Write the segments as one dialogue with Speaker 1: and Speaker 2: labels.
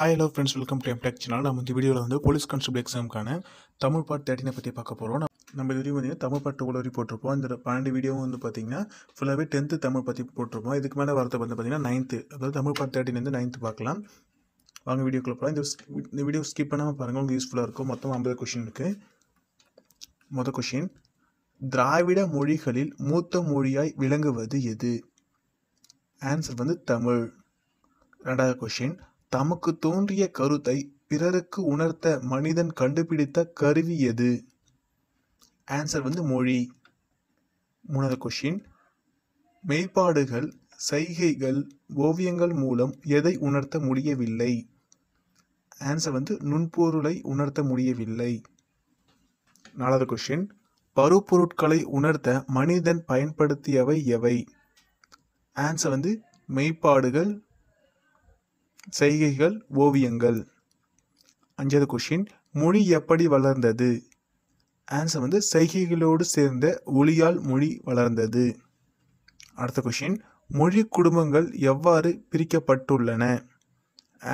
Speaker 1: hi hello friends welcome to MTech channel நம்ம இந்த வீடியோவில் வந்து போலீஸ் கான்ஸ்டபிள் எக்ஸாமுக்கான தமிழ் பாட் தேர்ட்டினை பற்றி பார்க்க போகிறோம் நம்ம இதுவரையும் பார்த்திங்கன்னா தமிழ் பாட்டு உள்ள போட்டிருப்போம் இந்த பன்னெண்டு வீடியோவும் வந்து பார்த்தீங்கன்னா ஃபுல்லாகவே டென்த்து தமிழ் பற்றி போட்டிருப்போம் இதுக்கு மேலே வரத்தை வந்து பார்த்தீங்கன்னா நைன்த்து அதாவது தமிழ் பார்ட் தேர்ட்டின்லேருந்து நைன்த்து பார்க்கலாம் வாங்க வீடியோக்குள்ள போகலாம் இந்த இந்த வீடியோ ஸ்கிப் பண்ணாமல் பாருங்கள் உங்களுக்கு யூஸ்ஃபுல்லாக இருக்கும் மொத்தம் ஐம்பது கொஷின் இருக்குது மொதல் கொஷின் திராவிட மொழிகளில் மூத்த மொழியாய் விளங்குவது எது ஆன்சர் வந்து தமிழ் ரெண்டாவது கொஷின் தமக்கு தோன்றிய கருத்தை பிறருக்கு உணர்த்த மனிதன் கண்டுபிடித்த கருவி எது ஆன்சர் வந்து மொழி மூணாவது கொஷின் மெய்ப்பாடுகள் சைகைகள் ஓவியங்கள் மூலம் எதை உணர்த்த முடியவில்லை ஆன்சர் வந்து நுண்பொருளை உணர்த்த முடியவில்லை நாலாவது கொஷின் பருப்பொருட்களை உணர்த்த மனிதன் பயன்படுத்தியவை எவை ஆன்சர் வந்து மெய்ப்பாடுகள் செய்கைகள் ஓவியங்கள் அஞ்சாவது கொஷின் மொழி எப்படி வளர்ந்தது ஆன்சர் வந்து செய்கைகளோடு சேர்ந்த ஒளியால் மொழி வளர்ந்தது அடுத்த கொஷின் மொழி குடும்பங்கள் எவ்வாறு பிரிக்கப்பட்டுள்ளன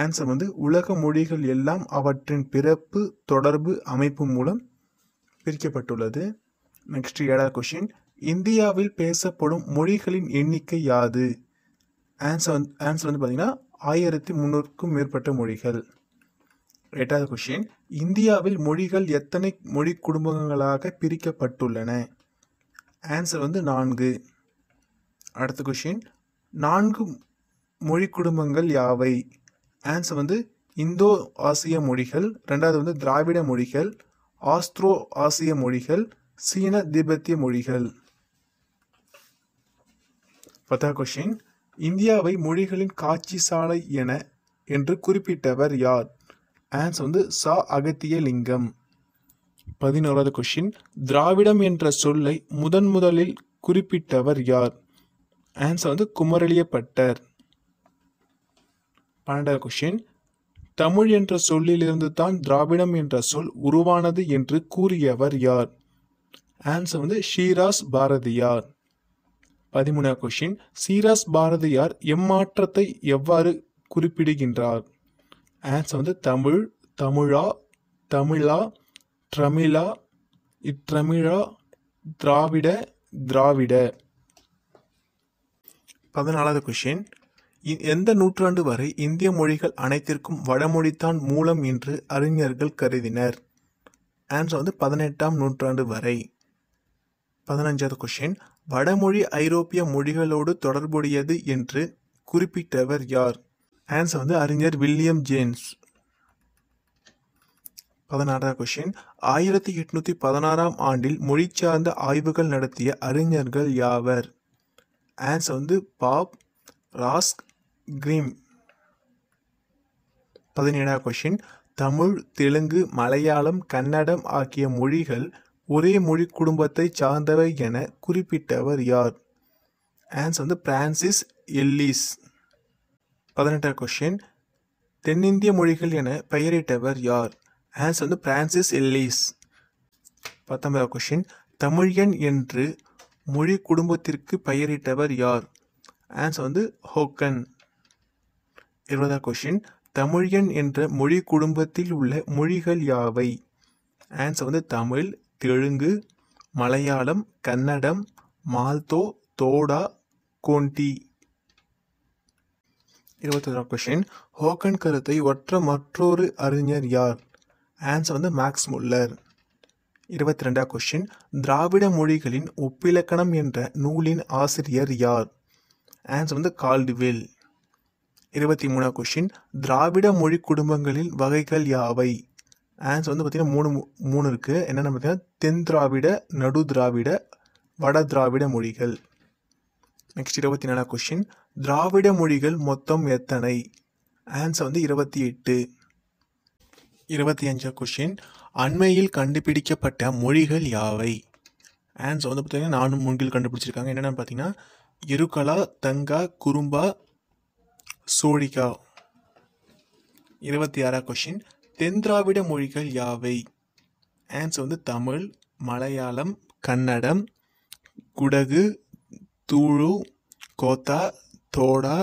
Speaker 1: ஆன்சர் வந்து உலக மொழிகள் எல்லாம் அவற்றின் பிறப்பு தொடர்பு அமைப்பு மூலம் பிரிக்கப்பட்டுள்ளது நெக்ஸ்ட் ஏழாவது கொஷின் இந்தியாவில் பேசப்படும் மொழிகளின் எண்ணிக்கை யாது ஆன்சர் வந்து ஆன்சர் வந்து பார்த்தீங்கன்னா ஆயிரத்தி முந்நூறுக்கும் மேற்பட்ட மொழிகள் எட்டாவது கொஷின் இந்தியாவில் மொழிகள் எத்தனை மொழி குடும்பங்களாக பிரிக்கப்பட்டுள்ளன ஆன்சர் வந்து நான்கு அடுத்த கொஷின் நான்கு மொழி குடும்பங்கள் யாவை ஆன்சர் வந்து இந்தோ ஆசிய மொழிகள் ரெண்டாவது வந்து திராவிட மொழிகள் ஆஸ்திரோ ஆசிய மொழிகள் சீன திபெத்திய மொழிகள் பத்தா கொஷின் இந்தியாவை மொழிகளின் காட்சி சாலை என என்று குறிப்பிட்டவர் யார் ஆன்சர் வந்து ச அகத்திய லிங்கம் பதினோராவது கொஷின் திராவிடம் என்ற சொல்லை முதன் முதலில் குறிப்பிட்டவர் யார் ஆன்சர் வந்து குமரலியப்பட்டர் பன்னெண்டாவது கொஷின் தமிழ் என்ற சொல்லிலிருந்து தான் திராவிடம் என்ற சொல் உருவானது என்று கூறியவர் யார் ஆன்சர் வந்து ஷீராஸ் பாரதியார் பதிமூணா கொஷின் சீராஸ் பாரதியார் எம்மாற்றத்தை எவ்வாறு குறிப்பிடுகின்றார் ஆன்சர் வந்து தமிழ் தமிழா தமிழா ட்ரமிழா இட்ரமிழா திராவிட திராவிட பதினாலாவது கொஷின் எந்த நூற்றாண்டு வரை இந்திய மொழிகள் அனைத்திற்கும் வடமொழித்தான் மூலம் என்று அறிஞர்கள் கருதினர் ஆன்சர் வந்து பதினெட்டாம் நூற்றாண்டு வரை பதினஞ்சாவது கொஷின் வடமொழி ஐரோப்பிய மொழிகளோடு தொடர்புடையது என்று குறிப்பிட்டவர் யார் ஆன்சர் வந்து அறிஞர் வில்லியம் ஜேம்ஸ் பதினாறாம் கொஷின் ஆயிரத்தி எட்நூத்தி பதினாறாம் ஆண்டில் மொழி சார்ந்த ஆய்வுகள் நடத்திய அறிஞர்கள் யாவர் ஆன்சர் வந்து பாப் ராஸ்க் கிரீம் பதினேழாம் கொஷின் தமிழ் தெலுங்கு மலையாளம் கன்னடம் ஆகிய மொழிகள் ஒரே மொழி குடும்பத்தை சார்ந்தவை என குறிப்பிட்டவர் யார் ஆன்ஸ் வந்து பிரான்சிஸ் எல்லீஸ் பதினெட்டாம் கொஷின் தென்னிந்திய மொழிகள் என பெயரிட்டவர் யார் ஆன்ஸ் வந்து பிரான்சிஸ் எல்லீஸ் பத்தொன்பதாம் கொஷின் தமிழியன் என்று மொழி குடும்பத்திற்கு பெயரிட்டவர் யார் ஆன்ஸ் வந்து ஹோக்கன் இருபதாம் கொஷின் தமிழியன் என்ற மொழி குடும்பத்தில் உள்ள மொழிகள் யாவை ஆன்சர் வந்து தமிழ் தெலுங்கு மலையாளம் கன்னடம் மால்தோ தோடா கோண்டி இருபத்தொன்றாம் கொஷின் ஹோக்கன் கருத்தை ஒற்ற மற்றொரு அறிஞர் யார் ஆன்சர் வந்து மேக்ஸ் முல்லர் இருபத்தி ரெண்டாம் கொஷின் திராவிட மொழிகளின் ஒப்பிலக்கணம் என்ற நூலின் ஆசிரியர் யார் ஆன்சர் வந்து கால்டுவில் இருபத்தி மூணாம் கொஷின் திராவிட மொழி குடும்பங்களின் வகைகள் யாவை ஆன்ஸ் வந்து பார்த்திங்கன்னா மூணு மூணு இருக்குது என்னென்னு பார்த்தீங்கன்னா தென் திராவிட நடு திராவிட வட திராவிட மொழிகள் நெக்ஸ்ட் இருபத்தி நாலாம் கொஷின் திராவிட மொழிகள் மொத்தம் எத்தனை ஆன்சர் வந்து இருபத்தி எட்டு இருபத்தி அஞ்சாம் கொஷின் அண்மையில் கண்டுபிடிக்கப்பட்ட மொழிகள் யாவை ஆன்சர் வந்து பார்த்திங்கன்னா நானும் மூங்கில் கண்டுபிடிச்சிருக்காங்க என்னென்னு பார்த்தீங்கன்னா இருக்கலா தங்கா குறும்பா சோழிகா இருபத்தி ஆறாம் கொஷின் தென்திராவிட மொழிகள் யாவை ஆன்சர் வந்து தமிழ் மலையாளம் கன்னடம் குடகு தூழு கோத்தா தோடா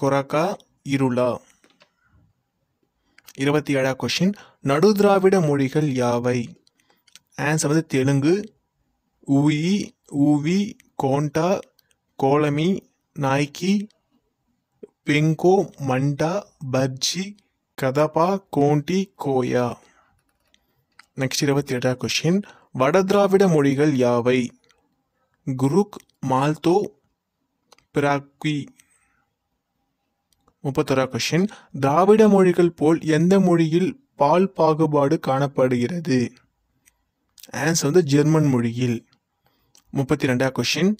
Speaker 1: கொரக்கா இருளா இருபத்தி ஏழா கொஷின் நடுதிராவிட மொழிகள் யாவை ஆன்சர் வந்து தெலுங்கு உயி ஊவி கோண்டா கோலமி நாய்க்கி பெங்கோ மண்டா பர்ஜி கதபா கோண்டி கோயா நெக்ஸ்ட் இருபத்தி எட்டாம் கொஸ்டின் வடதிராவிட மொழிகள் யாவை குருக் மால்தோ பிராக்வி முப்பத்தொரா கொஷின் திராவிட மொழிகள் போல் எந்த மொழியில் பால் பாகுபாடு காணப்படுகிறது ஆன்சர் வந்து ஜெர்மன் மொழியில் முப்பத்தி ரெண்டா கொஷின்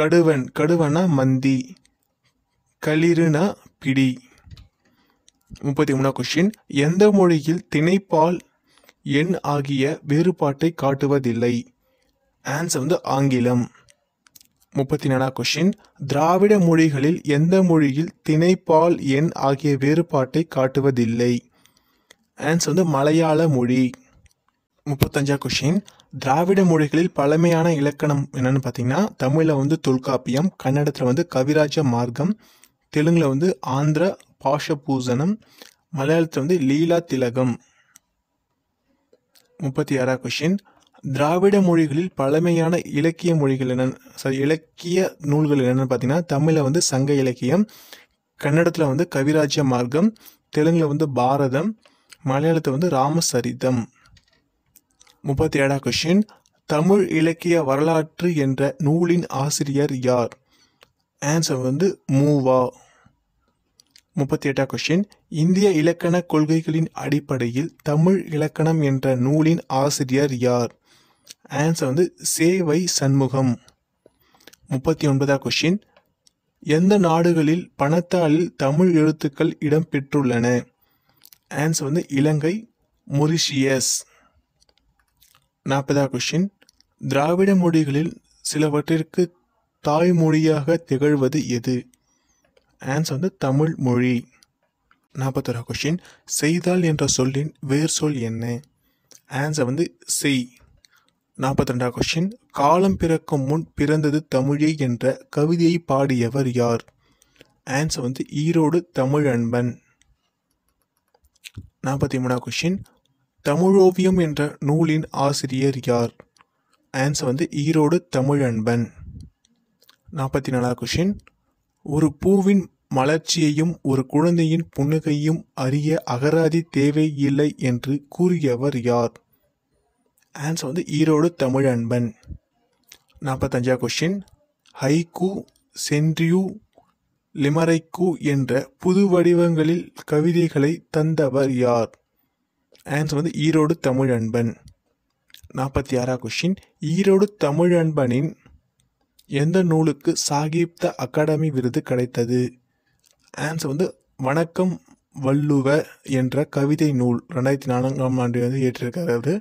Speaker 1: கடுவன் கடுவனா மந்தி களிறுனா பிடி முப்பத்தி மூணா கொஷின் எந்த மொழியில் திணைப்பால் எண் ஆகிய வேறுபாட்டை காட்டுவதில்லை ஆன்சர் வந்து ஆங்கிலம் முப்பத்தி நாலாம் கொஷின் திராவிட மொழிகளில் எந்த மொழியில் திணைப்பால் எண் ஆகிய வேறுபாட்டை காட்டுவதில்லை ஆன்சர் வந்து மலையாள மொழி முப்பத்தஞ்சா கொஷின் திராவிட மொழிகளில் பழமையான இலக்கணம் என்னன்னு பார்த்தீங்கன்னா தமிழில் வந்து தொல்காப்பியம் கன்னடத்தில் வந்து கவிராஜ மார்க்கம் தெலுங்கில் வந்து ஆந்திர பாஷபூசணம் மலையாளத்தில் வந்து லீலா திலகம் முப்பத்தி ஆறா கொஷின் திராவிட மொழிகளில் பழமையான இலக்கிய மொழிகள் என்னென்னு சாரி இலக்கிய நூல்கள் என்னென்னு பார்த்தீங்கன்னா தமிழில் வந்து சங்க இலக்கியம் கன்னடத்தில் வந்து கவிராஜ்ய மார்க்கம் தெலுங்கில் வந்து பாரதம் மலையாளத்தில் வந்து ராமசரிதம் முப்பத்தி ஏழாம் கொஷின் தமிழ் இலக்கிய வரலாற்று என்ற நூலின் ஆசிரியர் யார் ஆன்சர் வந்து மூவா முப்பத்தி எட்டாம் கொஸ்டின் இந்திய இலக்கண கொள்கைகளின் அடிப்படையில் தமிழ் இலக்கணம் என்ற நூலின் ஆசிரியர் யார் ஆன்சர் வந்து சேவை சண்முகம் முப்பத்தி ஒன்பதாம் கொஸ்டின் எந்த நாடுகளில் பணத்தாளில் தமிழ் எழுத்துக்கள் இடம்பெற்றுள்ளன ஆன்சர் வந்து இலங்கை மொரிஷியஸ் நாற்பதாம் கொஸ்டின் திராவிட மொழிகளில் சிலவற்றிற்கு தாய்மொழியாக திகழ்வது எது ஆன்சர் வந்து தமிழ் மொழி நாற்பத்தொரு கொஷின் செய்தால் என்ற சொல்லின் வேர் சொல் என்ன ஆன்சர் வந்து செய் நாற்பத்தி ரெண்டாவது கொஷின் காலம் பிறக்கும் முன் பிறந்தது தமிழே என்ற கவிதையை பாடியவர் யார் ஆன்சர் வந்து ஈரோடு தமிழ் அன்பன் நாற்பத்தி மூணாவது கொஷின் தமிழோவியம் என்ற நூலின் ஆசிரியர் யார் ஆன்சர் வந்து ஈரோடு தமிழ் அன்பன் நாற்பத்தி நாலாவது கொஷின் ஒரு பூவின் மலர்ச்சியையும் ஒரு குழந்தையின் புன்னகையும் அறிய அகராதி தேவையில்லை என்று கூறியவர் யார் ஆன்சர் வந்து ஈரோடு தமிழ் அன்பன் நாற்பத்தஞ்சா கொஷின் ஹைகு சென்ட்ரியூ லிமரைக்கு என்ற புது வடிவங்களில் கவிதைகளை தந்தவர் யார் ஆன்சர் வந்து ஈரோடு தமிழ் அன்பன் நாற்பத்தி ஆறா கொஷின் ஈரோடு தமிழ் அன்பனின் எந்த நூலுக்கு சாகிப்த அகாடமி விருது கிடைத்தது ஆன்சர் வந்து வணக்கம் வள்ளுவ என்ற கவிதை நூல் ரெண்டாயிரத்தி நான்காம் ஆண்டு வந்து ஏற்றிருக்கிறது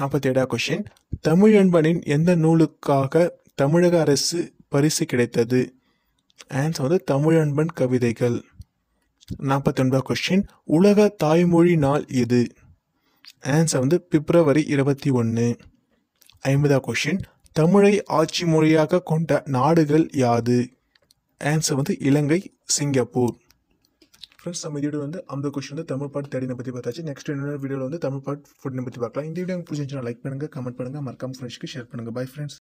Speaker 1: நாற்பத்தி ஏழாம் கொஷின் தமிழ் அன்பனின் எந்த நூலுக்காக தமிழக அரசு பரிசு கிடைத்தது ஆன்சர் வந்து தமிழ் அன்பன் கவிதைகள் நாற்பத்தி ஒன்பதாவது கொஸ்டின் உலக தாய்மொழி நாள் எது ஆன்சர் வந்து பிப்ரவரி இருபத்தி ஒன்று ஐம்பதாம் கொஷின் தமிழை ஆட்சி மொழியாக கொண்ட நாடுகள் யாது ஆன்சர் வந்து இலங்கை சிங்கப்பூர் ஃப்ரெண்ட்ஸ் நம்ம வீடியோ வந்து அந்த கொஸ்டின் வந்து தமிழ் பாட்டு தேடினை பற்றி பார்த்தாச்சு நெக்ஸ்ட் இன்னொரு வீடியோவில் வந்து தமிழ் பாட்டு ஃபுட்னை பற்றி பார்க்கலாம் இந்த வீடியோ பிடிச்சிருந்துச்சுன்னா லைக் பண்ணுங்கள் கமெண்ட் பண்ணுங்கள் மறக்காம ஃப்ரெண்ட்ஸ்க்கு ஷேர் பண்ணுங்கள் பை ஃப்ரெண்ட்ஸ்